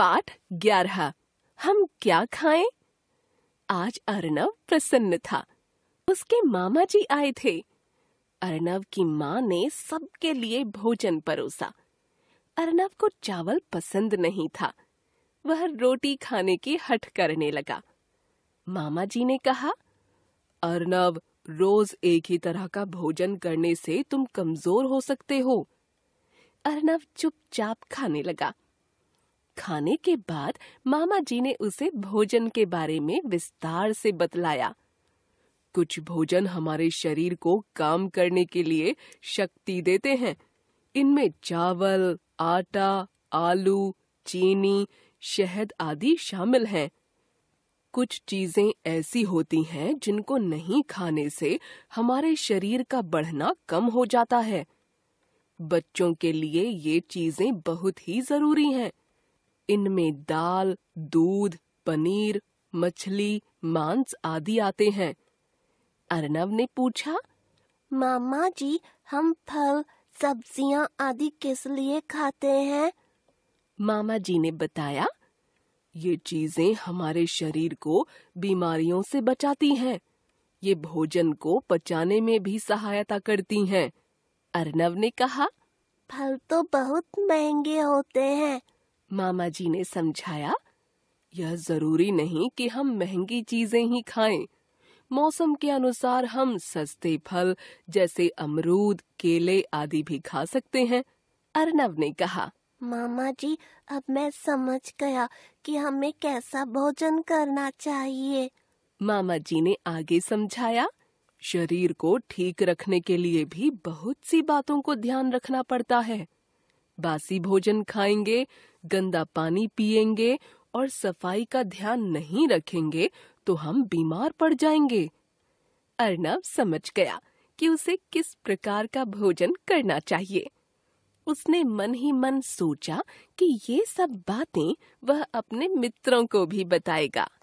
पाठ ग्यारह हम क्या खाएं? आज अर्नव प्रसन्न था उसके मामा जी आए थे अर्नव की माँ ने सबके लिए भोजन परोसा अर्नव को चावल पसंद नहीं था वह रोटी खाने की हट करने लगा मामा जी ने कहा अर्नव रोज एक ही तरह का भोजन करने से तुम कमजोर हो सकते हो अर्नव चुपचाप खाने लगा खाने के बाद मामा जी ने उसे भोजन के बारे में विस्तार से बतलाया कुछ भोजन हमारे शरीर को काम करने के लिए शक्ति देते हैं इनमें चावल आटा आलू चीनी शहद आदि शामिल हैं कुछ चीजें ऐसी होती हैं जिनको नहीं खाने से हमारे शरीर का बढ़ना कम हो जाता है बच्चों के लिए ये चीजें बहुत ही जरूरी हैं इनमें दाल दूध पनीर मछली मांस आदि आते हैं अर्नव ने पूछा मामा जी हम फल सब्जियां आदि किस लिए खाते हैं मामा जी ने बताया ये चीजें हमारे शरीर को बीमारियों से बचाती हैं ये भोजन को पचाने में भी सहायता करती हैं अर्नव ने कहा फल तो बहुत महंगे होते हैं मामा जी ने समझाया यह जरूरी नहीं कि हम महंगी चीजें ही खाएं। मौसम के अनुसार हम सस्ते फल जैसे अमरूद केले आदि भी खा सकते हैं अर्नव ने कहा मामा जी अब मैं समझ गया कि हमें कैसा भोजन करना चाहिए मामा जी ने आगे समझाया शरीर को ठीक रखने के लिए भी बहुत सी बातों को ध्यान रखना पड़ता है बासी भोजन खाएंगे गंदा पानी पिएंगे और सफाई का ध्यान नहीं रखेंगे तो हम बीमार पड़ जाएंगे अर्नब समझ गया कि उसे किस प्रकार का भोजन करना चाहिए उसने मन ही मन सोचा कि ये सब बातें वह अपने मित्रों को भी बताएगा